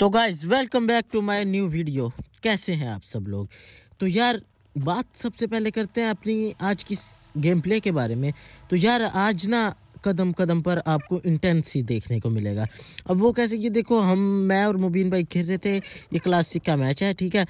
तो guys welcome back to my new video कैसे हैं आप सब लोग तो यार बात सबसे पहले करते हैं अपनी आज की गेम प्ले के बारे में तो यार आज ना कदम कदम पर आपको इंटेंस ही देखने को मिलेगा अब वो कैसे कि देखो हम मैं और मुबीन भाई खेल रहे थे ये क्लासिक का मैच है ठीक है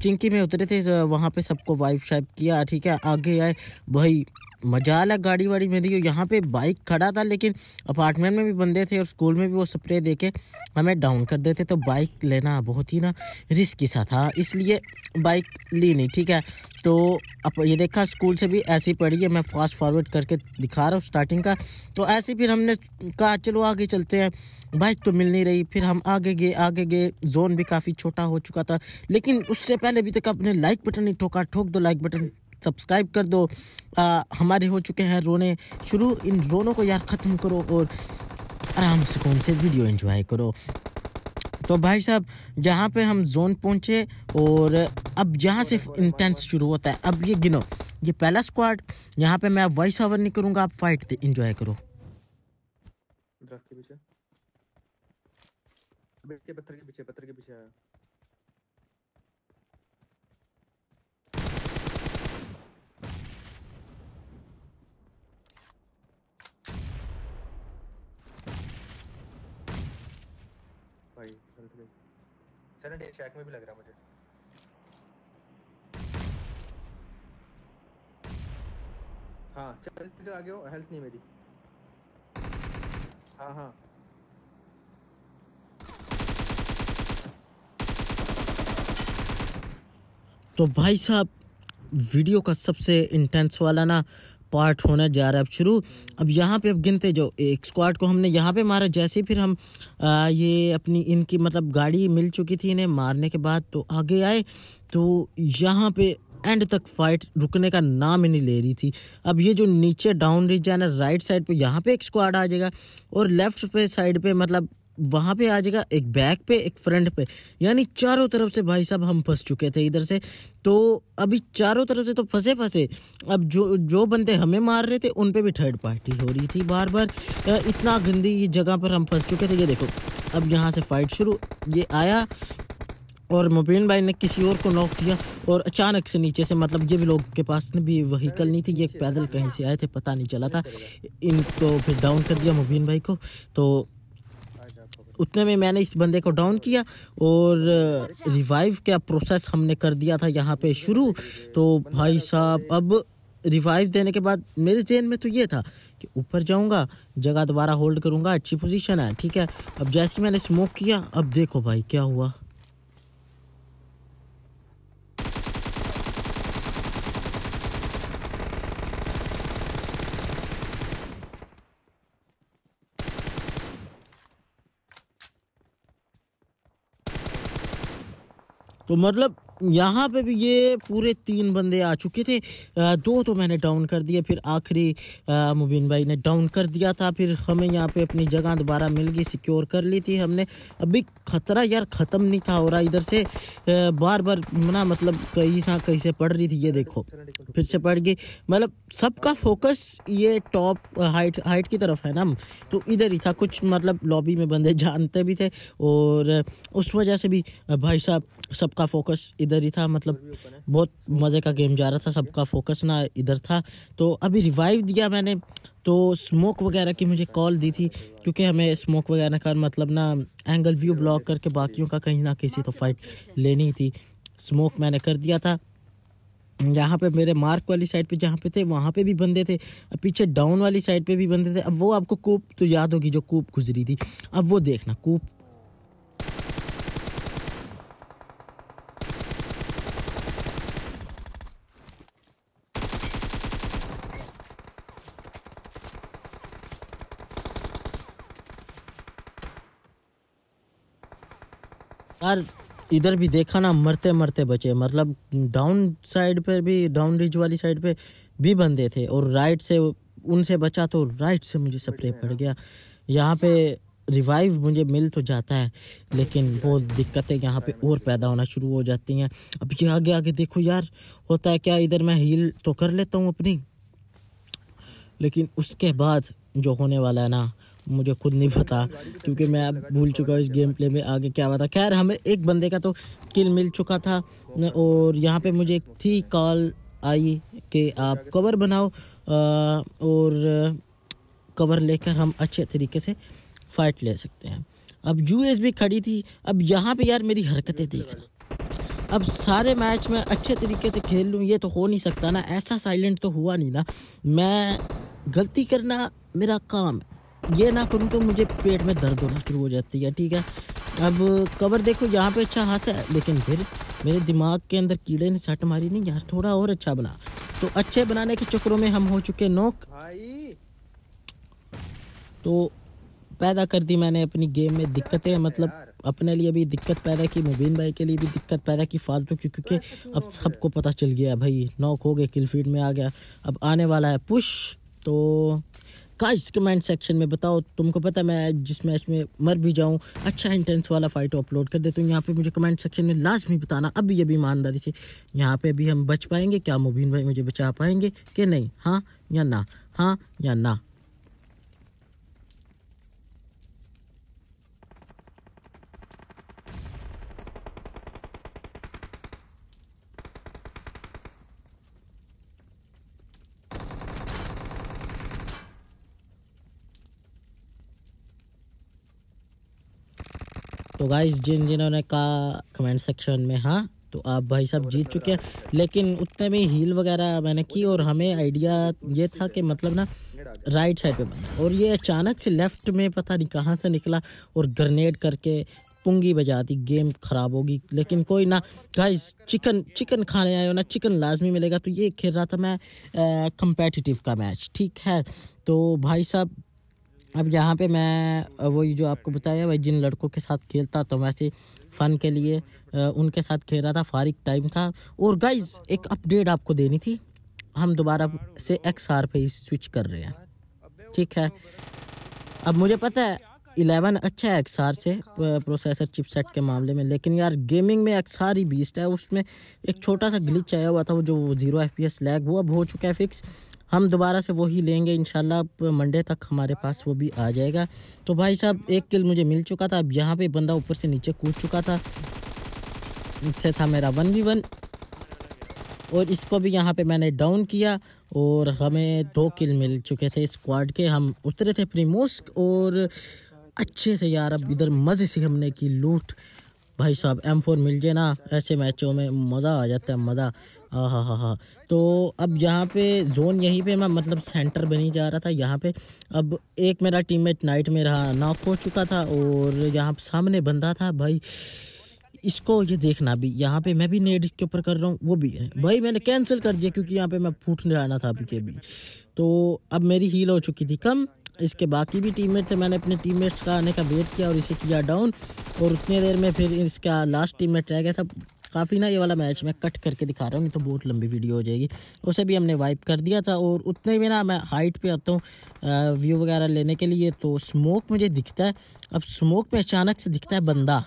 चिंकी में उतरे थे वहाँ पे सबको वाइफ शाइप किया ठीक है आगे आए भाई मजा अलग गाड़ी वाड़ी मेरी यहाँ पे बाइक खड़ा था लेकिन अपार्टमेंट में भी बंदे थे और स्कूल में भी वो स्प्रे दे के हमें डाउन कर देते तो बाइक लेना बहुत ही ना रिस्की सा था इसलिए बाइक ली नहीं ठीक है तो अब ये देखा स्कूल से भी ऐसी पड़ी है मैं फास्ट फॉरवर्ड करके दिखा रहा हूँ स्टार्टिंग का तो ऐसे फिर हमने कहा चलो आगे चलते हैं बाइक तो मिल नहीं रही फिर हम आगे गए आगे गए जोन भी काफ़ी छोटा हो चुका था लेकिन उससे पहले अभी तक आपने लाइक बटन नहीं ठोका ठोक दो लाइक बटन सब्सक्राइब कर दो आ, हमारे हो चुके हैं रोने शुरू इन रोनों को यार ख़त्म करो और आराम से कौन से वीडियो एंजॉय करो तो भाई साहब जहाँ पे हम जोन पहुँचे और अब यहाँ से इंटेंस शुरू होता है अब ये गिनो ये पहला स्क्वाड यहाँ पे मैं वॉइस ओवर नहीं करूँगा आप फाइट इंजॉय करो पत्थर के पीछे पत्थर के पीछे आया शैक में भी लग रहा मुझे हाँ चल तो आगे हो हेल्थ नहीं मेरी हाँ हाँ तो भाई साहब वीडियो का सबसे इंटेंस वाला ना पार्ट होने जा रहा है अब शुरू अब यहाँ पे अब गिनते जो एक स्क्वाड को हमने यहाँ पे मारा जैसे फिर हम आ, ये अपनी इनकी मतलब गाड़ी मिल चुकी थी इन्हें मारने के बाद तो आगे आए तो यहाँ पे एंड तक फाइट रुकने का नाम ही नहीं ले रही थी अब ये जो नीचे डाउन रिच है राइट साइड पे यहाँ पे एक स्क्वाड आ जाएगा और लेफ्ट पे साइड पे मतलब वहाँ पे आ जाएगा एक बैक पे एक फ्रंट पे यानी चारों तरफ से भाई साहब हम फंस चुके थे इधर से तो अभी चारों तरफ से तो फंसे फंसे अब जो जो बंदे हमें मार रहे थे उन पे भी थर्ड पार्टी हो रही थी बार बार इतना गंदी जगह पर हम फंस चुके थे ये देखो अब यहाँ से फाइट शुरू ये आया और मुबीन भाई ने किसी और को नॉक किया और अचानक से नीचे से मतलब ये भी लोग के पास भी वहीकल नहीं थी ये पैदल कहीं से आए थे पता नहीं चला था इनको फिर डाउन कर दिया मुबीन भाई को तो उतने में मैंने इस बंदे को डाउन किया और रिवाइव का प्रोसेस हमने कर दिया था यहाँ पे शुरू तो भाई साहब अब रिवाइव देने के बाद मेरे जेन में तो ये था कि ऊपर जाऊंगा जगह दोबारा होल्ड करूंगा अच्छी पोजीशन है ठीक है अब जैसे मैंने स्मोक किया अब देखो भाई क्या हुआ तो मतलब यहाँ पे भी ये पूरे तीन बंदे आ चुके थे दो तो मैंने डाउन कर दिया फिर आखिरी मुबीन भाई ने डाउन कर दिया था फिर हमें यहाँ पे अपनी जगह दोबारा मिल गई सिक्योर कर ली थी हमने अभी ख़तरा यार ख़त्म नहीं था हो रहा इधर से बार बार ना मतलब कहीं सा कहीं से पड़ रही थी ये देखो फिर से पड़ गई मतलब सबका फोकस ये टॉप हाइट हाइट की तरफ है ना तो इधर ही था कुछ मतलब लॉबी में बंदे जानते भी थे और उस वजह से भी भाई साहब सबका फोकस इधर ही था मतलब बहुत मज़े का गेम जा रहा था सबका फोकस ना इधर था तो अभी रिवाइव दिया मैंने तो स्मोक वगैरह की मुझे कॉल दी थी क्योंकि हमें स्मोक वगैरह का मतलब ना एंगल व्यू ब्लॉक करके बाकियों का कहीं ना किसी तो फाइट लेनी थी स्मोक मैंने कर दिया था यहाँ पे मेरे मार्क वाली साइड पे जहाँ पे थे वहाँ पे भी बंदे थे अब पीछे डाउन वाली साइड पे भी बंदे थे अब वो आपको कूप तो याद होगी जो कूप गुजरी थी अब वो देखना कूप यार इधर भी देखा ना मरते मरते बचे मतलब डाउन साइड पर भी डाउन रिज वाली साइड पे भी बंदे थे और राइट से उनसे बचा तो राइट से मुझे स्प्रे पड़ गया यहाँ पे रिवाइव मुझे मिल तो जाता है लेकिन वो दिक्कतें यहाँ पे और पैदा होना शुरू हो जाती हैं अब ये आगे आगे देखो यार होता है क्या इधर मैं हील तो कर लेता हूँ अपनी लेकिन उसके बाद जो होने वाला है ना मुझे खुद नहीं पता क्योंकि मैं अब भूल चुका हूँ इस गेम प्ले में आगे क्या हुआ था खैर हमें एक बंदे का तो किल मिल चुका था और यहाँ पे मुझे एक थी कॉल आई कि आप कवर बनाओ और कवर लेकर हम अच्छे तरीके से फाइट ले सकते हैं अब यूएसबी खड़ी थी अब यहाँ पे यार मेरी हरकतें देखना अब सारे मैच में अच्छे तरीके से खेल लूँ ये तो हो नहीं सकता ना ऐसा साइलेंट तो हुआ नहीं ना मैं गलती करना मेरा काम है ये ना करूँ तो मुझे पेट में दर्द होना शुरू हो जाती है ठीक है अब कवर देखो यहाँ पे अच्छा हाथ है लेकिन फिर मेरे दिमाग के अंदर कीड़े ने सट मारी नहीं यार थोड़ा और अच्छा बना तो अच्छे बनाने के चक्करों में हम हो चुके नोक तो पैदा कर दी मैंने अपनी गेम में दिक्कतें मतलब अपने लिए भी दिक्कत पैदा की मुबीन भाई के लिए भी दिक्कत पैदा की फालतू की क्योंकि अब सबको पता चल गया भाई नॉक हो गए किल फील्ड में आ गया अब आने वाला है पुश तो गाइस कमेंट सेक्शन में बताओ तुमको पता मैं जिस मैच में मर भी जाऊँ अच्छा इंटेंस वाला फाइट अपलोड कर देता हूँ यहाँ पे मुझे कमेंट सेक्शन में लाजमी बताना अभी अभी ईमानदारी से यहाँ पे अभी हम बच पाएंगे क्या मुबीन भाई मुझे बचा पाएंगे कि नहीं हाँ या ना हाँ या ना तो गाइस जिन जिन्होंने कहा कमेंट सेक्शन में हाँ तो आप भाई साहब जीत चुके हैं लेकिन उतने में हील वगैरह मैंने की और हमें आइडिया ये था कि मतलब ना राइट साइड पे बंदा और ये अचानक से लेफ्ट में पता नहीं कहाँ से निकला और ग्रनेड करके पुंगी बजा दी गेम ख़राब होगी लेकिन कोई ना गाइस चिकन चिकन खाने आए हो ना चिकन लाजमी मिलेगा तो ये खेल रहा था मैं कंपेटिटिव का मैच ठीक है तो भाई साहब अब यहाँ पे मैं वो जो आपको बताया भाई जिन लड़कों के साथ खेलता तो वैसे फ़न के लिए उनके साथ खेल रहा था फारिक टाइम था और गाइज एक अपडेट आपको देनी थी हम दोबारा से एक्स आर पे ही स्विच कर रहे हैं ठीक है अब मुझे पता है इलेवन अच्छा है एक्स आर से प्रोसेसर चिपसेट के मामले में लेकिन यार गेमिंग में एक्स आर ही बीस्ट है उसमें एक छोटा सा ग्लिच आया हुआ था वो जो zero F P S lag वो अब हो चुका है फिक्स हम दोबारा से वही लेंगे इन मंडे तक हमारे पास वो भी आ जाएगा तो भाई साहब एक किल मुझे मिल चुका था अब यहाँ पे बंदा ऊपर से नीचे कूद चुका था इससे था मेरा वन वी वन और इसको भी यहाँ पे मैंने डाउन किया और हमें दो किल मिल चुके थे स्क्वाड के हम उतरे थे प्रीमोस्क और अच्छे से यार अब इधर मज़े से हमने की लूट भाई साहब एम फोर मिल जाए ना ऐसे मैचों में मज़ा आ जाता है मज़ा हाँ हाँ हाँ हाँ तो अब यहाँ पे जोन यहीं पे मैं मतलब सेंटर बनी जा रहा था यहाँ पे अब एक मेरा टीममेट नाइट में रहा नॉक हो चुका था और यहाँ सामने बंदा था भाई इसको ये देखना भी यहाँ पे मैं भी नेट इसके ऊपर कर रहा हूँ वो भी है भाई मैंने कैंसिल कर दिया क्योंकि यहाँ पे मैं फूट जाना था अभी के भी तो अब मेरी हील हो चुकी थी कम इसके बाकी भी टीममेट थे मैंने अपने टीममेट्स का आने का वेट किया और इसे किया डाउन और उतने देर में फिर इसका लास्ट टीममेट रह गया था काफ़ी ना ये वाला मैच मैं कट करके दिखा रहा हूँ तो बहुत लंबी वीडियो हो जाएगी उसे भी हमने वाइप कर दिया था और उतने भी ना मैं हाइट पे आता हूँ व्यू वगैरह लेने के लिए तो स्मोक मुझे दिखता है अब स्मोक में अचानक से दिखता है बंदा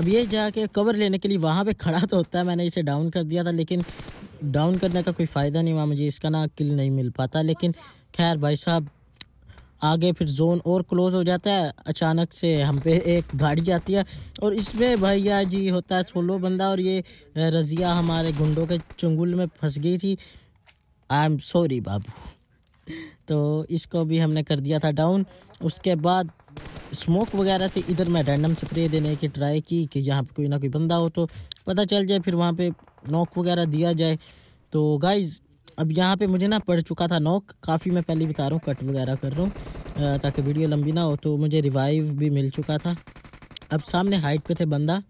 अब ये जाके कवर लेने के लिए वहाँ पे खड़ा तो होता है मैंने इसे डाउन कर दिया था लेकिन डाउन करने का कोई फ़ायदा नहीं हुआ मुझे इसका ना किल नहीं मिल पाता लेकिन खैर भाई साहब आगे फिर जोन और क्लोज हो जाता है अचानक से हम पे एक गाड़ी आती है और इसमें भैया जी होता है सोलो बंदा और ये रज़िया हमारे गुंडों के चुंगुल में फंस गई थी आई एम सॉरी बाबू तो इसको भी हमने कर दिया था डाउन उसके बाद स्मोक वगैरह से इधर मैं रैंडम स्प्रे देने की ट्राई की कि यहाँ पे कोई ना कोई बंदा हो तो पता चल जाए फिर वहाँ पे नॉक वगैरह दिया जाए तो गाइज अब यहाँ पे मुझे ना पड़ चुका था नॉक काफ़ी मैं पहले बता रहा हूँ कट वगैरह कर रहा हूँ ताकि वीडियो लंबी ना हो तो मुझे रिवाइव भी मिल चुका था अब सामने हाइट पे थे बंदा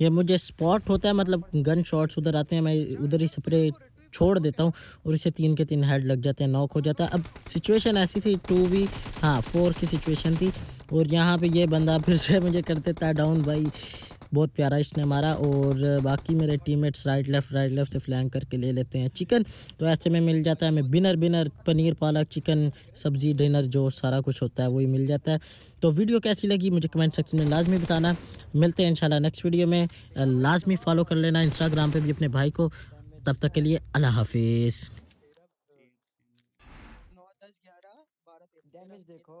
ये मुझे स्पॉट होता है मतलब गन शॉट्स उधर आते हैं मैं उधर ही स्प्रे छोड़ देता हूँ और इसे तीन के तीन हेड लग जाते हैं नॉक हो जाता है अब सिचुएशन ऐसी थी टू भी हाँ फोर की सिचुएशन थी और यहाँ पे ये बंदा फिर से मुझे कर देता है डाउन भाई बहुत प्यारा इसने मारा और बाकी मेरे teammates right left right left से फ्लैंग करके ले लेते हैं चिकन तो ऐसे में मिल जाता है हमें बिनर बिनर पनीर पालक चिकन सब्ज़ी डिनर जो सारा कुछ होता है वही मिल जाता है तो वीडियो कैसी लगी मुझे कमेंट सेक्शन में लाजमी बताना मिलते हैं इंशाल्लाह नेक्स्ट वीडियो में लाजमी फॉलो कर लेना इंस्टाग्राम पे भी अपने भाई को तब तक के लिए अल्लाह हाफिज देखो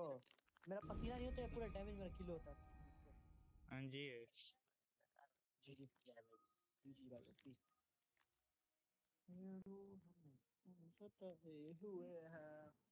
हाँ जी जी जी जी जी जी